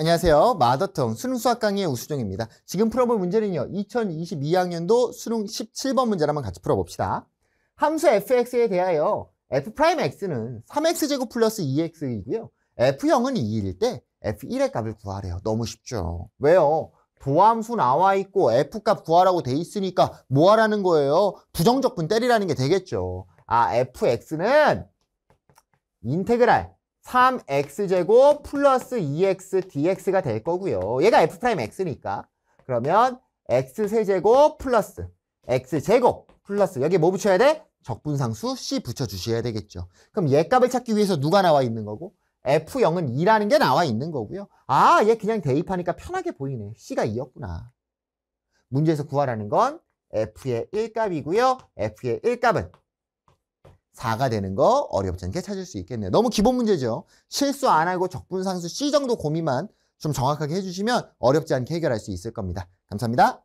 안녕하세요. 마더텅 수능 수학 강의 의우수종입니다 지금 풀어볼 문제는요. 2022학년도 수능 17번 문제를 한번 같이 풀어봅시다. 함수 fx에 대하여 f'x는 3x제곱 플러스 2x이고요. f0은 2일 때 f1의 값을 구하래요. 너무 쉽죠. 왜요? 도함수 나와 있고 f값 구하라고 돼 있으니까 뭐 하라는 거예요? 부정적분 때리라는 게 되겠죠. 아, fx는 인테그랄 3x제곱 플러스 2x dx가 될 거고요. 얘가 f'x니까. 그러면 x세제곱 플러스 x제곱 플러스 여기 뭐 붙여야 돼? 적분상수 c 붙여주셔야 되겠죠. 그럼 얘 값을 찾기 위해서 누가 나와 있는 거고? F0은 2라는 게 나와 있는 거고요. 아, 얘 그냥 대입하니까 편하게 보이네. C가 2였구나. 문제에서 구하라는 건 F의 1값이고요. F의 1값은 4가 되는 거 어렵지 않게 찾을 수 있겠네요. 너무 기본 문제죠. 실수 안 하고 적분상수 C 정도 고민만 좀 정확하게 해주시면 어렵지 않게 해결할 수 있을 겁니다. 감사합니다.